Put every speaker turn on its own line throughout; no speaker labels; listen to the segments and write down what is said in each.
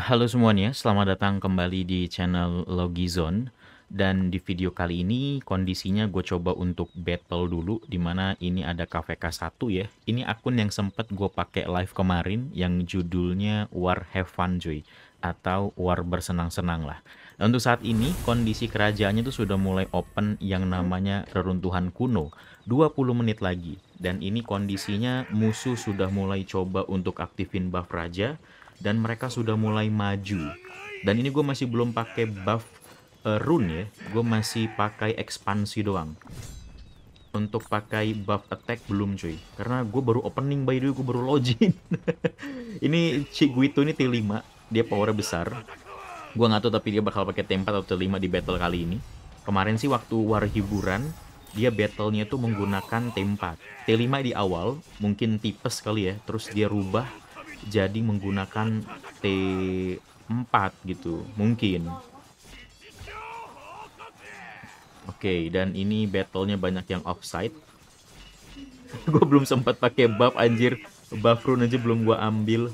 Halo semuanya, selamat datang kembali di channel Logizone dan di video kali ini kondisinya gue coba untuk battle dulu dimana ini ada KVK1 ya ini akun yang sempat gue pakai live kemarin yang judulnya War Have Fun Joy atau War Bersenang-Senang lah untuk saat ini kondisi kerajaannya tuh sudah mulai open yang namanya reruntuhan kuno 20 menit lagi dan ini kondisinya musuh sudah mulai coba untuk aktifin buff raja dan mereka sudah mulai maju. Dan ini gue masih belum pakai buff uh, rune ya, gue masih pakai ekspansi doang. Untuk pakai buff attack belum cuy, karena gue baru opening by the way, gue baru login. ini itu ini T5, dia power besar. Gue nggak tahu tapi dia bakal pakai T4 atau T5 di battle kali ini. Kemarin sih waktu war hiburan, dia battlenya tuh menggunakan T4. T5 di awal, mungkin tipes kali ya, terus dia rubah jadi menggunakan T4 gitu mungkin Oke, okay, dan ini battlenya banyak yang offside. gue belum sempat pakai buff anjir. Buff rune aja belum gue ambil.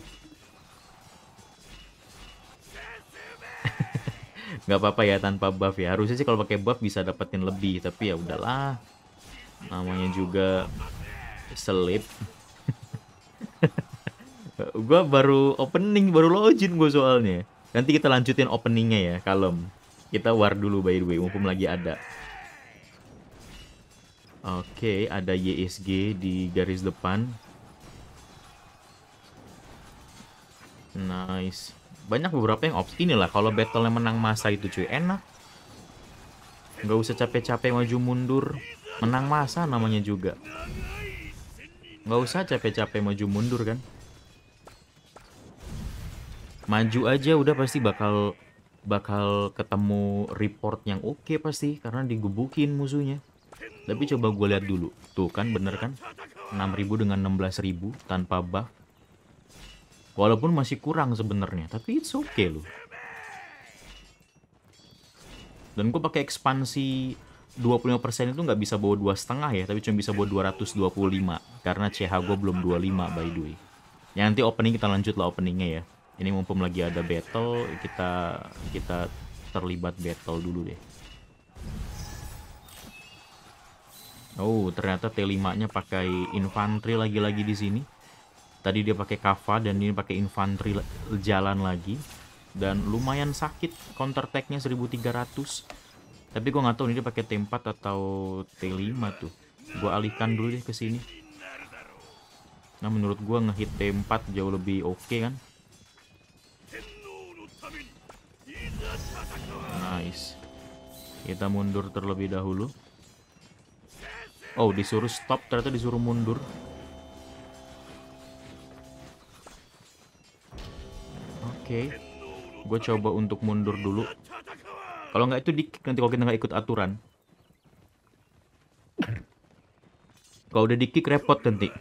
nggak apa-apa ya tanpa buff ya. Harusnya sih kalau pakai buff bisa dapetin lebih, tapi ya udahlah. Namanya juga selip gue baru opening baru login gue soalnya nanti kita lanjutin openingnya ya kalem kita war dulu by the way mumpung lagi ada Oke, ada YSG di garis depan. Nice. Banyak beberapa yang ops. Inilah kalau battle yang menang masa itu cuy. Enak. Nggak usah capek-capek maju mundur. Menang masa namanya juga. Nggak usah capek-capek maju mundur kan maju aja udah pasti bakal bakal ketemu report yang oke okay pasti karena digebukin musuhnya tapi coba gue lihat dulu tuh kan bener kan 6000 dengan 16000 tanpa buff walaupun masih kurang sebenarnya tapi it's okay loh dan gue pakai ekspansi 25% itu nggak bisa bawa dua setengah ya tapi cuma bisa bawa 225 karena CH gue belum 25 by the way ya nanti opening kita lanjut lah openingnya ya ini mumpung lagi ada battle kita kita terlibat battle dulu deh Oh ternyata T5 nya pakai infanteri lagi-lagi di sini tadi dia pakai kava dan ini pakai infanteri jalan lagi dan lumayan sakit counter attack nya 1300 tapi gue nggak tahu ini dia pakai T4 atau T5 tuh gue alihkan dulu deh ke sini nah menurut gue ngehit T4 jauh lebih oke okay kan Nice. Kita mundur terlebih dahulu. Oh, disuruh stop. Ternyata disuruh mundur. Oke. Okay. Gue coba untuk mundur dulu. Kalau nggak itu di nanti kalau kita nggak ikut aturan. Kalau udah di kick repot nanti.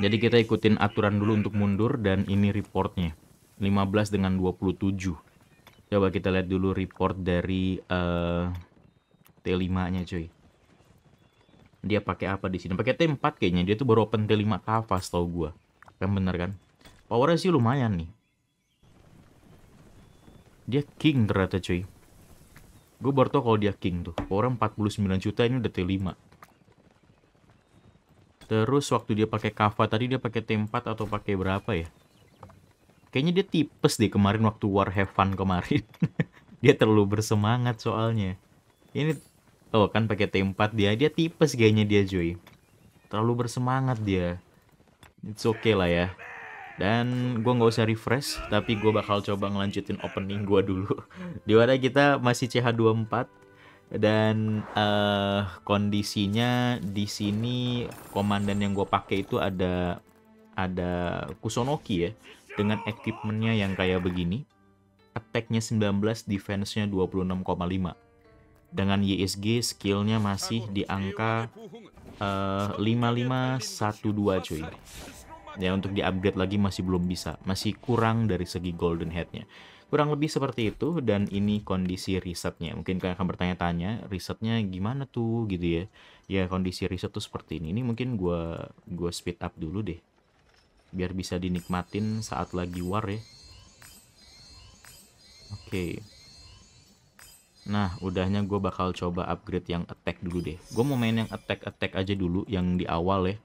Jadi kita ikutin aturan dulu untuk mundur dan ini reportnya. 15 dengan 27. Coba kita lihat dulu report dari uh, eh, T5-nya cuy. Dia pakai apa di sini? Pakai T4 kayaknya. Dia tuh baru open T5 kafas tau gue Kan bener kan? Powernya sih lumayan nih. Dia king ternyata cuy. Gue baru tau kalau dia king tuh. Power 49 juta ini udah T5. Terus waktu dia pakai Kava tadi dia pakai T4 atau pakai berapa ya? Kayaknya dia tipes deh kemarin waktu War Have Fun kemarin. dia terlalu bersemangat soalnya. Ini oh kan pakai T4 dia, dia tipes kayaknya dia Joy. Terlalu bersemangat dia. It's okay lah ya. Dan gue nggak usah refresh, tapi gue bakal coba ngelanjutin opening gue dulu. Di mana kita masih CH24 dan uh, kondisinya di sini komandan yang gue pakai itu ada ada Kusonoki ya dengan equipmentnya yang kayak begini, attacknya 19, defense-nya 26,5. Dengan YSG, skillnya masih di angka uh, eh, 5512 cuy. Ya untuk di-upgrade lagi masih belum bisa, masih kurang dari segi golden head-nya. Kurang lebih seperti itu dan ini kondisi risetnya. Mungkin kalian akan bertanya-tanya, risetnya gimana tuh gitu ya. Ya kondisi riset tuh seperti ini. Ini mungkin gue gua speed up dulu deh biar bisa dinikmatin saat lagi war ya oke nah udahnya gue bakal coba upgrade yang attack dulu deh gue mau main yang attack attack aja dulu yang di awal ya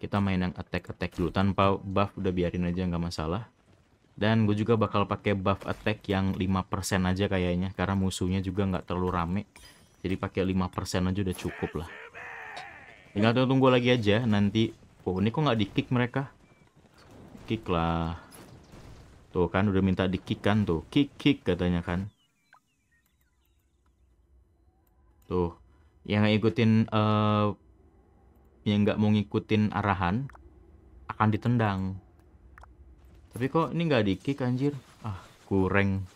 kita main yang attack attack dulu tanpa buff udah biarin aja nggak masalah dan gue juga bakal pakai buff attack yang 5% aja kayaknya karena musuhnya juga nggak terlalu rame jadi pakai 5% aja udah cukup lah tinggal tunggu lagi aja nanti oh ini kok nggak di kick mereka kick lah. Tuh kan udah minta di kick kan tuh. Kick kick katanya kan. Tuh. Yang nggak ngikutin uh, yang nggak mau ngikutin arahan akan ditendang. Tapi kok ini nggak di kick anjir? Ah, kurang.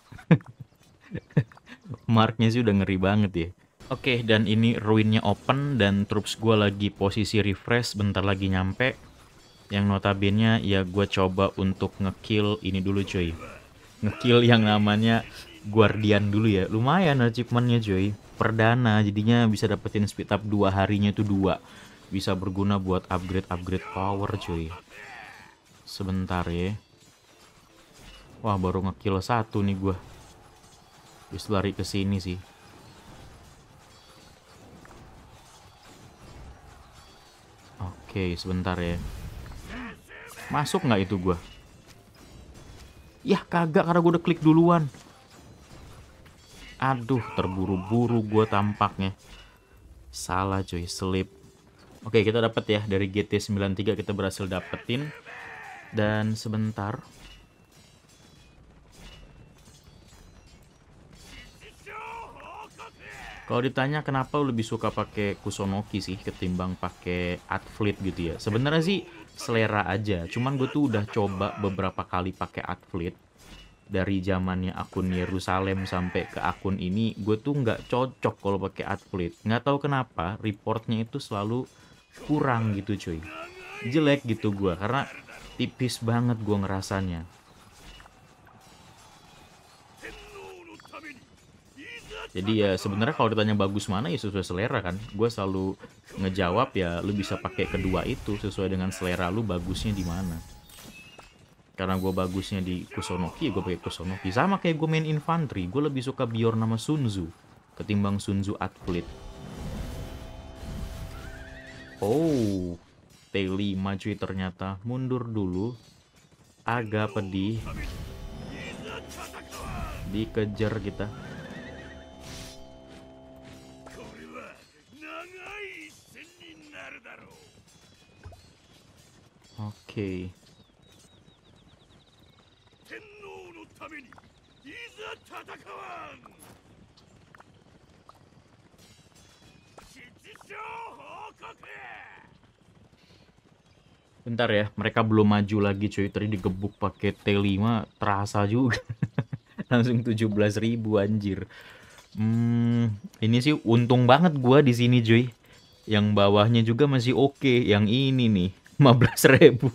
Marknya sih udah ngeri banget ya. Oke, okay, dan ini ruinnya open dan troops gue lagi posisi refresh bentar lagi nyampe yang notabene ya gue coba untuk ngekill ini dulu cuy ngekill yang namanya guardian dulu ya lumayan achievementnya cuy perdana jadinya bisa dapetin speed up dua harinya itu dua bisa berguna buat upgrade upgrade power cuy sebentar ya wah baru ngekill satu nih gue bisa lari ke sini sih oke sebentar ya Masuk nggak itu gua? Yah kagak karena gue udah klik duluan. Aduh terburu-buru gue tampaknya. Salah cuy slip. Oke kita dapat ya dari GT93 kita berhasil dapetin. Dan sebentar. Kalau ditanya kenapa lebih suka pakai Kusonoki sih ketimbang pakai Atfleet gitu ya. Sebenarnya sih selera aja cuman gue tuh udah coba beberapa kali pakai adfleet dari zamannya akun Yerusalem sampai ke akun ini gue tuh nggak cocok kalau pakai adfleet nggak tahu kenapa reportnya itu selalu kurang gitu cuy jelek gitu gue karena tipis banget gue ngerasanya jadi ya sebenarnya kalau ditanya bagus mana ya sesuai selera kan gue selalu ngejawab ya lu bisa pakai kedua itu sesuai dengan selera lu bagusnya di mana karena gue bagusnya di Kusonoki, ya gue pakai Kusonoki. Sama kayak gue main infantry, gue lebih suka Bior nama Sunzu ketimbang Sunzu Atfleet. Oh, T5 cuy ternyata mundur dulu. Agak pedih. Dikejar kita. Okay. Bentar ya, mereka belum maju lagi cuy. Tadi digebuk pakai T5 terasa juga. Langsung ribu anjir. Hmm, ini sih untung banget gua di sini cuy. Yang bawahnya juga masih oke, okay. yang ini nih. 15 ribu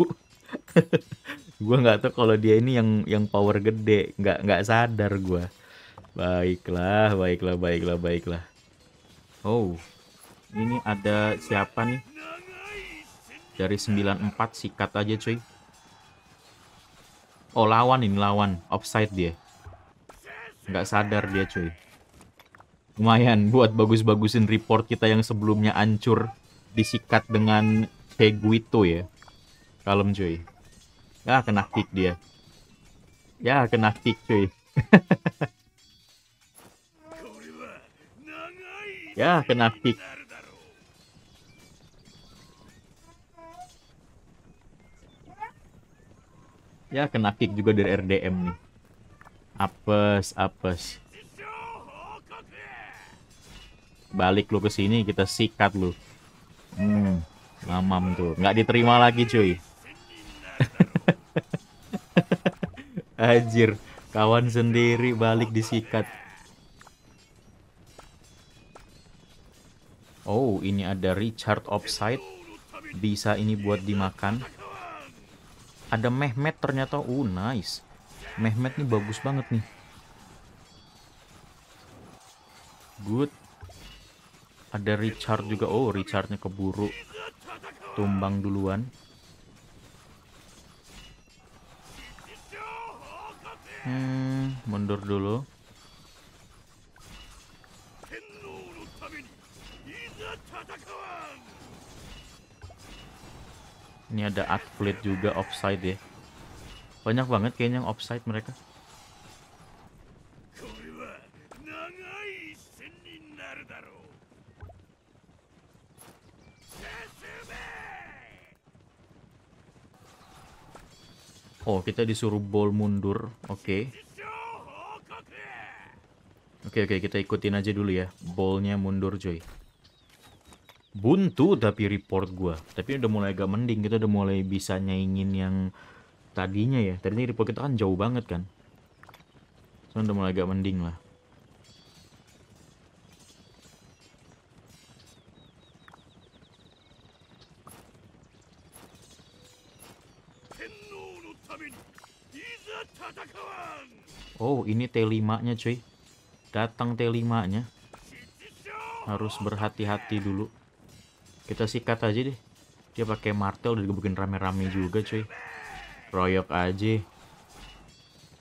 gue nggak tahu kalau dia ini yang yang power gede nggak nggak sadar gue baiklah baiklah baiklah baiklah oh ini ada siapa nih dari 94 sikat aja cuy oh lawan ini lawan offside dia nggak sadar dia cuy lumayan buat bagus-bagusin report kita yang sebelumnya ancur disikat dengan itu ya. Kalem cuy. Ya kena kick dia. Ya kena kick cuy. ya kena kick. Ya kena kick juga dari RDM nih. Apes, apes. Balik lu ke sini kita sikat lu. Hmm. Mamam tuh, nggak diterima lagi cuy. Hajar kawan sendiri balik disikat. Oh, ini ada Richard Offside. Bisa ini buat dimakan. Ada Mehmet ternyata. Oh, nice. Mehmet nih bagus banget nih. Good. Ada Richard juga. Oh, Richardnya keburu tumbang duluan hmm, mundur dulu ini ada atlet juga offside ya banyak banget kayaknya yang offside mereka kita disuruh bol mundur. Oke. Okay. Oke, okay, oke. Okay, kita ikutin aja dulu ya. Bolnya mundur, Joy. Buntu tapi report gua. Tapi udah mulai agak mending. Kita udah mulai bisa nyaingin yang tadinya ya. Tadinya report kita kan jauh banget kan. Sekarang udah mulai agak mending lah. Oh, ini T5-nya, cuy. Datang T5-nya. Harus berhati-hati dulu. Kita sikat aja deh. Dia pakai martel udah digebukin rame-rame juga, cuy. Royok aja.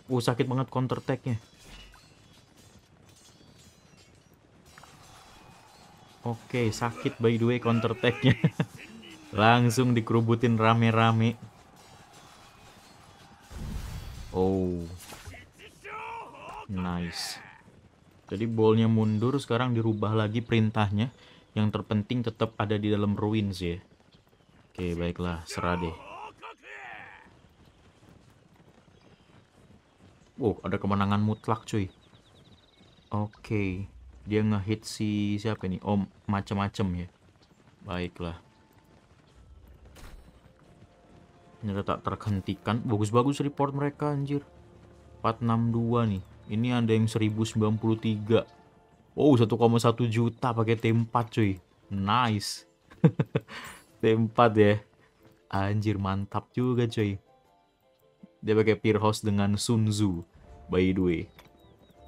Uh, sakit banget counter attack-nya. Oke, okay, sakit by the way counter attack-nya. Langsung dikerubutin rame-rame. Oh. Nice. Jadi bolnya mundur, sekarang dirubah lagi perintahnya. Yang terpenting tetap ada di dalam ruins ya. Oke, baiklah, serah deh. Wow, oh, ada kemenangan mutlak cuy. Oke, okay. dia ngehit si siapa ini? Om, oh, macam-macam ya. Baiklah. Ini tak terhentikan. Bagus-bagus report mereka anjir. 462 nih. Ini ada yang 1093. Oh, 1,1 juta pakai T4 cuy. Nice. T4 ya. Anjir mantap juga cuy. Dia pakai host dengan Sunzu by the way.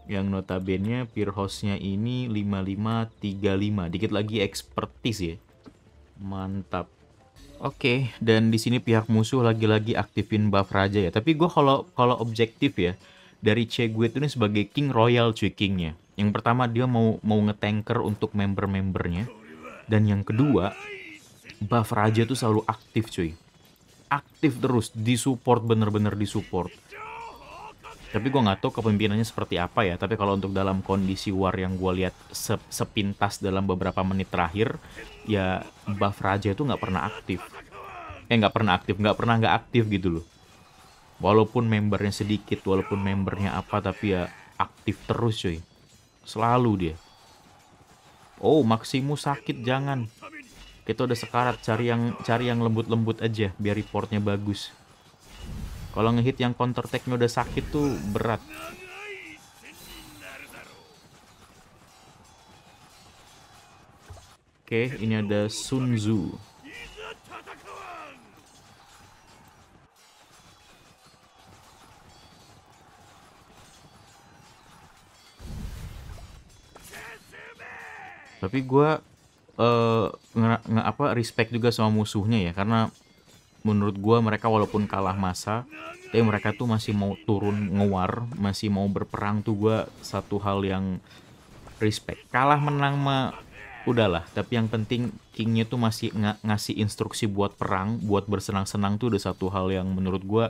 Yang notabene Peerhouse-nya ini 5535. Dikit lagi expertise ya. Mantap. Oke, okay, dan di sini pihak musuh lagi-lagi aktifin buff raja ya. Tapi gue kalau kalau objektif ya, dari itu ini sebagai king royal cuy kingnya. Yang pertama dia mau mau ngetanker untuk member-membernya. Dan yang kedua, buff raja tuh selalu aktif cuy. Aktif terus, disupport bener-bener disupport. Tapi gue nggak tahu kepemimpinannya seperti apa ya. Tapi kalau untuk dalam kondisi war yang gue lihat se sepintas dalam beberapa menit terakhir, ya buff raja itu nggak pernah aktif. Eh nggak pernah aktif, nggak pernah nggak aktif gitu loh walaupun membernya sedikit walaupun membernya apa tapi ya aktif terus cuy selalu dia oh maksimu sakit jangan kita udah sekarat cari yang cari yang lembut-lembut aja biar reportnya bagus kalau ngehit yang counter tagnya udah sakit tuh berat Oke, okay, ini ada Sunzu. tapi gue uh, nge, nge apa respect juga sama musuhnya ya karena menurut gue mereka walaupun kalah masa tapi mereka tuh masih mau turun ngewar masih mau berperang tuh gue satu hal yang respect kalah menang mah udahlah tapi yang penting kingnya tuh masih ng ngasih instruksi buat perang buat bersenang-senang tuh udah satu hal yang menurut gue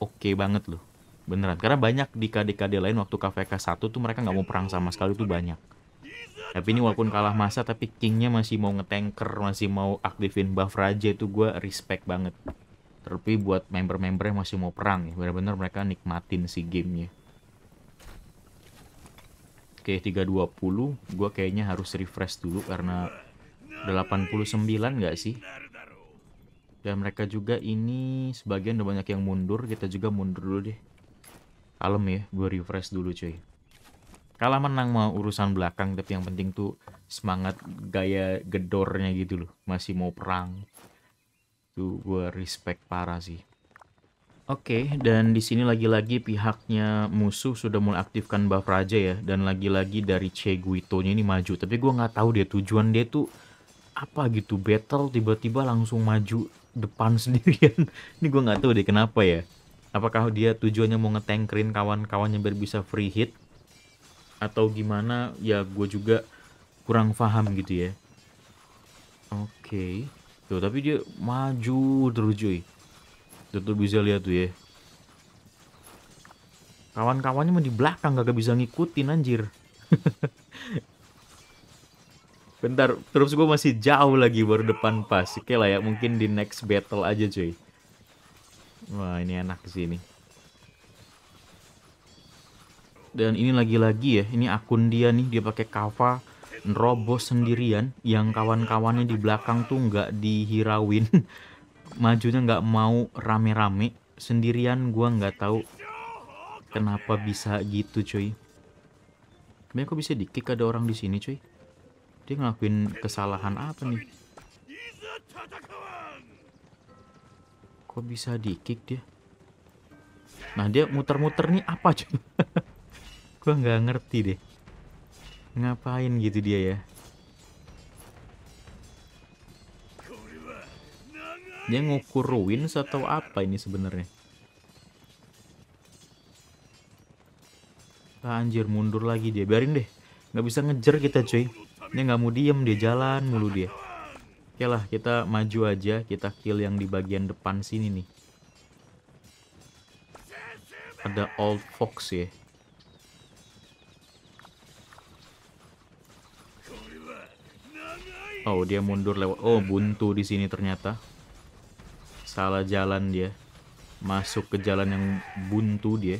oke okay banget loh beneran karena banyak di KDKD lain waktu KVK 1 tuh mereka nggak mau perang sama sekali tuh banyak tapi ini walaupun kalah masa tapi Kingnya masih mau ngetanker masih mau aktifin buff raja itu gue respect banget tapi buat member member yang masih mau perang ya benar-benar mereka nikmatin si gamenya oke 320 gue kayaknya harus refresh dulu karena 89 gak sih dan mereka juga ini sebagian udah banyak yang mundur kita juga mundur dulu deh kalem ya gue refresh dulu cuy kalah menang mau urusan belakang tapi yang penting tuh semangat gaya gedornya gitu loh masih mau perang tuh gue respect parah sih Oke, okay, dan di sini lagi-lagi pihaknya musuh sudah mulai aktifkan buff raja ya, dan lagi-lagi dari C ini maju. Tapi gue nggak tahu dia tujuan dia tuh apa gitu, battle tiba-tiba langsung maju depan sendirian. ini gue nggak tahu deh kenapa ya. Apakah dia tujuannya mau ngetengkerin kawan-kawannya biar bisa free hit, atau gimana ya gue juga kurang paham gitu ya oke okay. tuh tapi dia maju terus cuy tuh bisa lihat tuh ya kawan-kawannya mau di belakang gak bisa ngikutin anjir bentar terus gue masih jauh lagi baru depan pas oke lah ya mungkin di next battle aja cuy wah ini enak sih ini dan ini lagi-lagi ya ini akun dia nih dia pakai kava nerobos sendirian yang kawan-kawannya di belakang tuh nggak dihirauin majunya nggak mau rame-rame sendirian gua nggak tahu kenapa bisa gitu cuy Kayaknya kok bisa dikick ada orang di sini cuy dia ngelakuin kesalahan apa nih kok bisa dikick dia nah dia muter-muter nih apa cuy gue nggak ngerti deh ngapain gitu dia ya dia ngukur ruin atau apa ini sebenarnya ah, anjir mundur lagi dia biarin deh nggak bisa ngejar kita cuy dia nggak mau diem dia jalan mulu dia oke lah kita maju aja kita kill yang di bagian depan sini nih ada old fox ya Oh, dia mundur lewat. Oh, buntu di sini ternyata. Salah jalan dia. Masuk ke jalan yang buntu dia.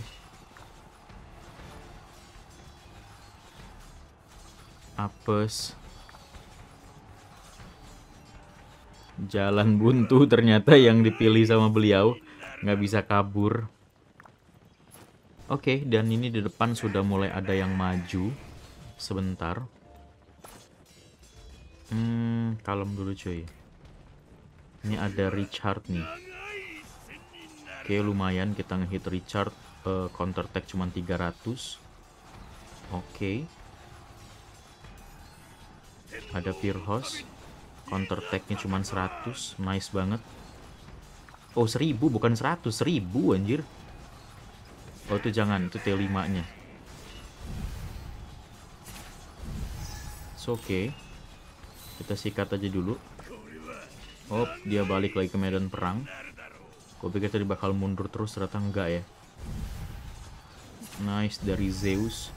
Apes. Jalan buntu ternyata yang dipilih sama beliau. Nggak bisa kabur. Oke, okay, dan ini di depan sudah mulai ada yang maju. Sebentar. Hmm, kalem dulu cuy ini ada Richard nih oke lumayan kita ngehit Richard uh, counter attack cuma 300 oke ada Pirhos counter attacknya cuma 100 nice banget Oh 1000 bukan 100 1000 anjir Oh itu jangan itu T5 nya oke okay kita sikat aja dulu. Oh, dia balik lagi ke medan perang. Gue pikir tadi bakal mundur terus, ternyata enggak ya. Nice, dari Zeus.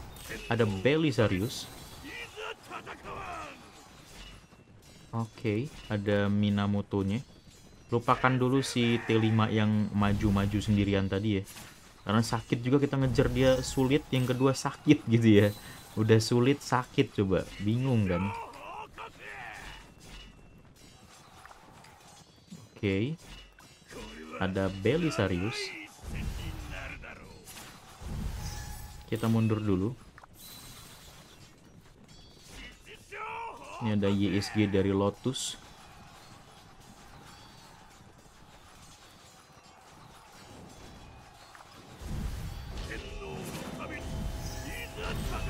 Ada Belisarius. Oke, okay, ada Minamoto-nya. Lupakan dulu si T5 yang maju-maju sendirian tadi ya. Karena sakit juga kita ngejar dia sulit, yang kedua sakit gitu ya. Udah sulit, sakit coba. Bingung kan? okay. ada Belisarius kita mundur dulu ini ada YSG dari Lotus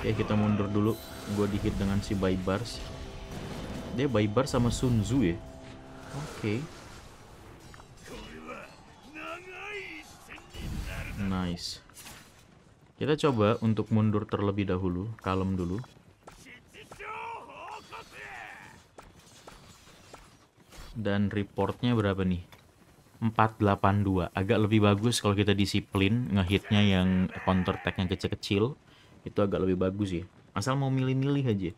Oke kita mundur dulu Gue dihit dengan si Baibars Dia Baibars sama Sunzu ya Oke okay. Nice. Kita coba untuk mundur terlebih dahulu, kalem dulu. Dan reportnya berapa nih? 482. Agak lebih bagus kalau kita disiplin, ngehitnya yang counter attack yang kecil-kecil. Itu agak lebih bagus ya. Asal mau milih-milih aja.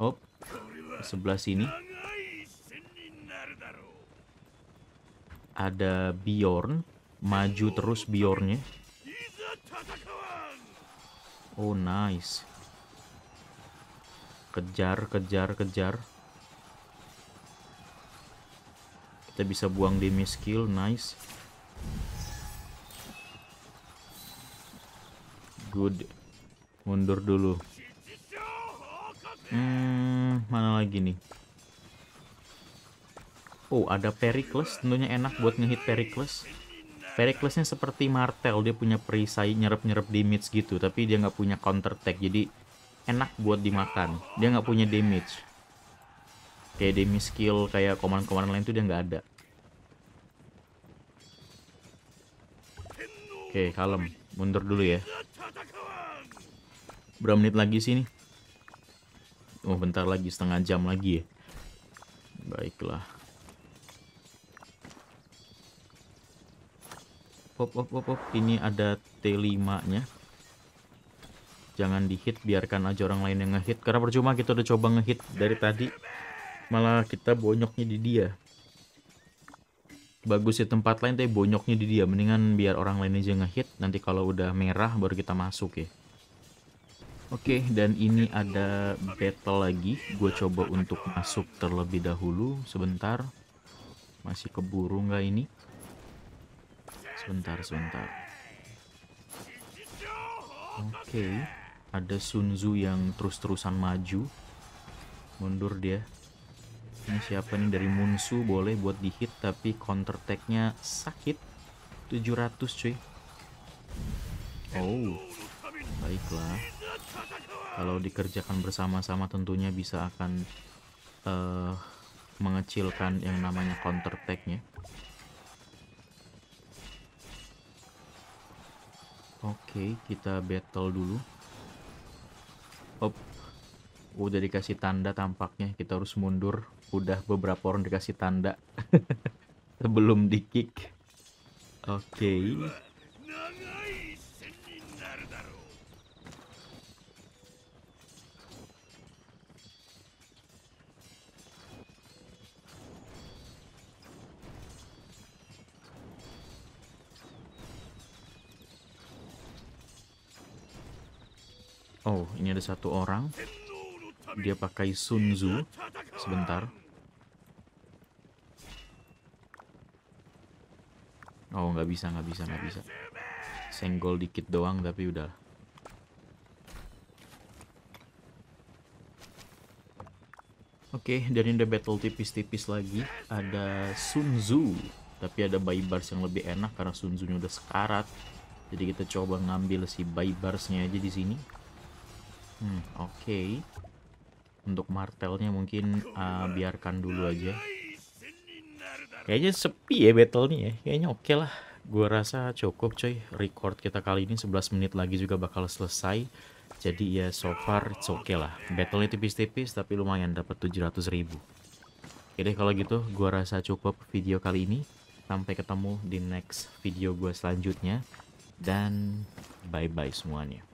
Oh, sebelah sini. Ada Bjorn. Maju terus biornya Oh, nice. Kejar, kejar, kejar. Kita bisa buang damage skill, nice. Good. Mundur dulu. Hmm, mana lagi nih? Oh, ada Pericles. Tentunya enak buat ngehit Pericles. Periclesnya seperti Martel, dia punya perisai nyerap-nyerap damage gitu, tapi dia nggak punya counter attack, jadi enak buat dimakan. Dia nggak punya damage. Kayak damage skill, kayak komandan-komandan lain tuh dia nggak ada. Oke, kalem. Mundur dulu ya. Berapa menit lagi sini? Oh, bentar lagi, setengah jam lagi ya. Baiklah. op op op op ini ada T5 nya jangan dihit biarkan aja orang lain yang ngehit karena percuma kita udah coba ngehit dari tadi malah kita bonyoknya di dia bagus di tempat lain tapi bonyoknya di dia mendingan biar orang lain aja ngehit nanti kalau udah merah baru kita masuk ya Oke, okay, dan ini ada battle lagi. Gue coba untuk masuk terlebih dahulu. Sebentar. Masih keburu nggak ini? Sebentar, sebentar. Oke, okay. ada Sunzu yang terus-terusan maju. Mundur dia. Ini siapa nih dari Munsu boleh buat dihit tapi counter attack-nya sakit. 700 cuy. Oh. Baiklah. Kalau dikerjakan bersama-sama tentunya bisa akan uh, mengecilkan yang namanya counter attack-nya. Oke, okay, kita battle dulu. Op. Udah dikasih tanda tampaknya. Kita harus mundur. Udah beberapa orang dikasih tanda. Sebelum dikick. Oke. Okay. Oh, ini ada satu orang. Dia pakai Sunzu. Sebentar. Oh, nggak bisa, nggak bisa, nggak bisa. Senggol dikit doang, tapi udah. Oke, okay, dan ini battle tipis-tipis lagi. Ada Sunzu, tapi ada Bars yang lebih enak karena Sunzunya udah sekarat. Jadi kita coba ngambil si Baybars-nya aja di sini. Hmm, oke. Okay. Untuk martelnya mungkin uh, biarkan dulu aja. Kayaknya sepi ya battle nih ya. Kayaknya oke okay lah. Gue rasa cukup coy. Record kita kali ini 11 menit lagi juga bakal selesai. Jadi ya so far it's okay lah. battle tipis-tipis tapi lumayan dapat 700 ribu. Oke deh kalau gitu gue rasa cukup video kali ini. Sampai ketemu di next video gue selanjutnya. Dan bye-bye semuanya.